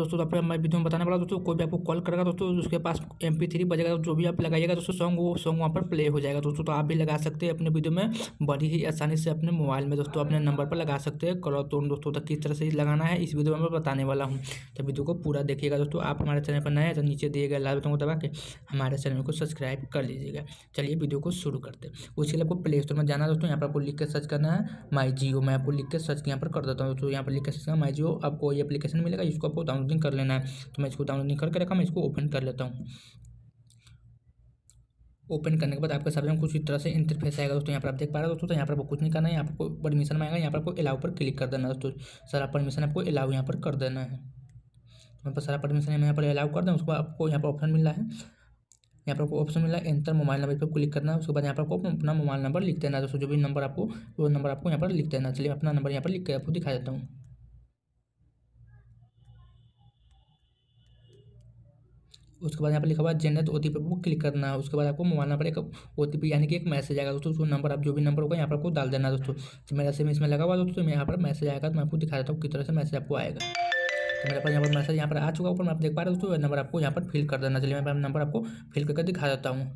दोस्तों तो आपको मैं वीडियो में बताने वाला दोस्तों कोई भी आपको कॉल करेगा दोस्तों तो उसके पास एम पी थ्री बजेगा तो जो भी आप लगाइएगा दोस्तों सॉन्ग वो सॉन्ग वहाँ पर प्ले हो जाएगा दोस्तों तो आप भी लगा सकते हैं अपने वीडियो में बड़ी ही आसानी से अपने मोबाइल में दोस्तों अपने नंबर पर लगा सकते हैं कलर तो दोस्तों तक किस तरह से लगाना है इस वीडियो में मैं बताने वाला हूँ तो वीडियो को पूरा देखिएगा दोस्तों आप हमारे चैनल पर नए हैं तो नीचे दिए गए लाल बटन को दबा के हमारे चैनल को सब्सक्राइब कर लीजिएगा चलिए वीडियो को शुरू करते हैं उसके लिए आपको प्ले स्टोर में जाना दोस्तों यहाँ पर आपको लिख के सर्च करना है माई जियो मैं आपको लिख के सर्च यहाँ पर कर देता हूँ दोस्तों यहाँ पर लिख के सर्च करना माई जियो आपको ये अपलीकेशन मिलेगा इसको आपको डाउनलोड डाउनलोडिंग कर लेना है तो मैं इसको डाउनलोडिंग करके रखा मैं इसको ओपन कर लेता हूँ ओपन करने के बाद आपके सामने कुछ इस तरह से इंटरफेस आएगा दोस्तों यहाँ पर आप देख पा रहे हो दोस्तों तो यहाँ पर आपको कुछ नहीं करना है यहाँ पर आपको परमिशन मांगेगा यहाँ पर आपको अलाउ पर क्लिक कर देना है दोस्तों सारा परमिशन आपको अलाउ यहाँ पर कर देना है यहाँ पर सारा परमिशन यहाँ पर अलाउ कर दें उसके बाद आपको यहाँ पर ऑप्शन मिल रहा है यहाँ पर आपको ऑप्शन मिला है एंटर मोबाइल नंबर पर क्लिक करना है उसके बाद यहाँ पर आपको अपना मोबाइल नंबर लिख देना है दोस्तों जो भी नंबर आपको वो नंबर आपको यहाँ पर लिख देना चलिए अपना नंबर यहाँ पर लिख कर आपको दिखा देता हूँ उसके बाद यहाँ पर लिखा हुआ जनरत ओ टी पी आपको क्लिक करना है उसके बाद आपको मोबाइल नंबर एक ओ टी पी यानी कि एक मैसेज आएगा दोस्तों उसको नंबर आप जो भी नंबर होगा यहाँ पर आपको डाल देना दोस्तों तो मेरा सिम इसमें लगा हुआ दोस्तों मैं यहाँ पर मैसेज आएगा तो मैं आपको दिखा देता हूँ किस तरह से मैसेज आपको आएगा तो मेरे पास यहाँ पर मैसेज यहाँ पर आ चुका ऊपर मैं आप देख पा रहे दोस्तों नंबर आपको यहाँ पर फिल कर देना चलिए मैं नंबर आपको फिल करके दिखा देता हूँ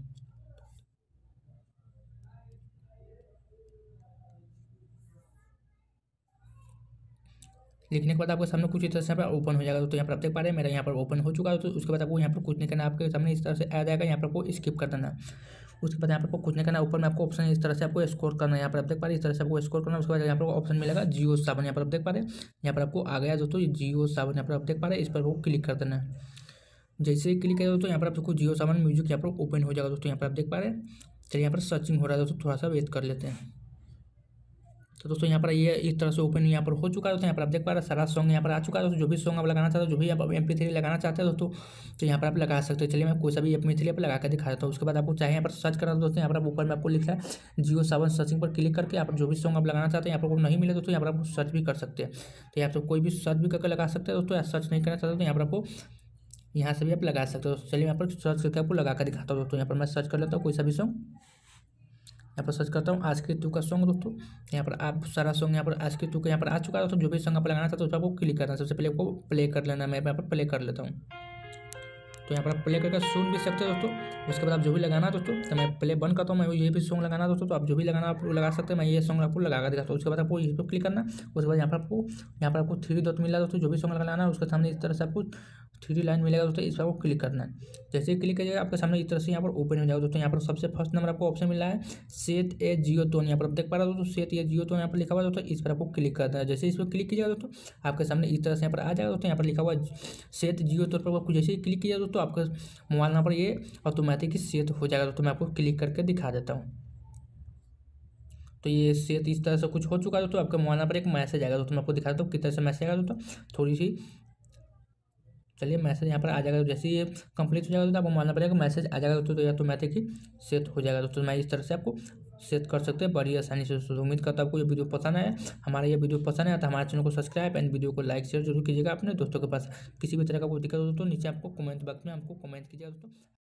लिखने के बाद आपके सामने कुछ इस तरह से यहाँ पर ओपन हो जाएगा तो यहाँ पर आप देख पा रहे हैं मेरा यहाँ पर ओपन हो चुका है तो उसके बाद आपको यहाँ पर कुछ नहीं करना आपके सामने इस तरह से आ जाएगा यहाँ पर आपको स्किप कर देना उसके बाद यहाँ पर आपको कुछ नहीं करना ऊपर में आपको ऑप्शन इस तरह से आपको स्कोर करना यहाँ पर आप देख पा रहे हैं इस तरह से आपको स्कोर करना उसके बाद यहाँ पर ऑप्शन मिलेगा जियो सावन यहाँ पर आप देख पा रहे हैं यहाँ पर आपको आ गया दोस्तों जियो सावन यहाँ पर आप देख पा रहे हैं इस पर आपको क्लिक कर देना है जैसे ही क्लिक करें तो यहाँ पर आपको जियो सावन म्यूजिक यहाँ पर ओपन हो जाएगा दोस्तों यहाँ पर आप देख पा रहे हैं चलिए यहाँ पर सर्चिंग हो रहा है दोस्तों थोड़ा सा वेट कर लेते हैं तो दोस्तों यहाँ पर ये इस तरह से ओपन यहाँ पर हो चुका है दोस्तों यहाँ पर आप देख पा रहे हैं सारा सॉन्ग यहाँ पर आ चुका है दोस्तों जो भी सॉन्ग आप लगाना चाहते हो जो भी आप एम थ्री लगाना चाहते हैं दोस्तों तो यहाँ पर आप लगा सकते हो चलिए मैं कोई सा भी एम थ्री आप लगा कर दिखा देता हूँ उसके बाद आपको चाहे यहाँ पर सर्च करा दोस्तों यहाँ पर आप ऊपर में आपको लिखा है जियो सेवन सर्चिंग पर क्लिक करके आप जो भी सॉन्ग आप लगाना चाहते हैं यहाँ पर नहीं मिले दोस्तों यहाँ पर आप सर्च भी कर सकते हैं तो यहाँ पर कोई भी सर्च भी करके लगा सकते हैं दोस्तों सर्च नहीं करना चाहते तो यहाँ पर आपको यहाँ से भी आप लगा सकते हो चलिए यहाँ पर सर्च करके आपको लगा कर दिखाता हूँ दोस्तों यहाँ पर मैं सर्च कर लेता हूँ कोई सा भी सॉन्ग यहाँ पर सर्च करता हूँ आज के टू का सॉन्ग दोस्तों यहाँ पर आप सारा सॉन्ग यहाँ पर आज के टू का यहाँ पर आ चुका है दोस्तों जो भी सॉन्ग आप लगाना चाहते हो उस पर आपको क्लिक करना है सबसे पहले आपको प्ले कर लेना मैं यहाँ पर प्ले कर लेता हूँ तो यहाँ पर आप प्ले करके सुन भी सकते हो दोस्तों उसके बाद आप जो भी लगाना दोस्तों तो मैं प्ले बंद करता हूँ मैं ये भी सॉन्ग लगाना दोस्तों तो आप जो भी लगाना आप लगा सकते हैं मैं ये सॉन्ग आपको लगा दिखाता हूँ उसके बाद आपको ये पर क्लिक करना उसके बाद यहाँ पर आपको यहाँ पर आपको थ्री डॉट मिला दोस्तों जो भी सॉन्ग लगाना है उसके सामने इस तरह से आपको थ्री लाइन मिलेगा दोस्तों इस पर आपको क्लिक करना है जैसे ही क्लिक करिएगा आपके सामने इस तरह से यहाँ पर ओपन हो जाएगा दोस्तों यहाँ पर सबसे फर्स्ट नंबर आपको ऑप्शन मिला है सेत ए जियो तो यहाँ पर आप देख पा रहे हो दोस्तों सेत ए जियो तो यहाँ पर लिखा हुआ दोस्तों इस पर आपको क्लिक करना है जैसे इस पर क्लिक कीजिएगा दोस्तों आपके सामने इस तरह से यहाँ पर आ जाएगा दोस्तों यहाँ पर लिखा हुआ सेत जियो तो पर आपको जैसे ही क्लिक किया दोस्तों आपके मोबाइल नंबर ये ऑटोमेटिक सेत हो जाएगा दोस्तों मैं आपको क्लिक करके दिखा देता हूँ तो ये सेत इस तरह से कुछ हो चुका है दोस्तों आपके मोबाइल पर एक मैसेज आएगा दोस्तों मैं आपको दिखा देता हूँ किस तरह से मैसेज आएगा दोस्तों थोड़ी सी चलिए मैसेज यहाँ पर आ जाएगा जैसे ये कंप्लीट हो जाएगा तो आपको मानना पड़ेगा मैसेज आ जाएगा दोस्तों या तो मैथ की सेट हो जाएगा दोस्तों मैं इस तरह से आपको सेट कर सकते हैं बड़ी आसानी से दोस्तों उम्मीद करता आपको ये वीडियो पसंद आया हमारा ये वीडियो पसंद आया तो हमारे चैनल को सब्सक्राइब एंड वीडियो को लाइक शेयर जरूर कीजिएगा अपने दोस्तों के पास किसी भी तरह का कोई दिक्कत हो तो नीचे आपको कमेंट बॉक्स में आपको कमेंट कीजिएगा दोस्तों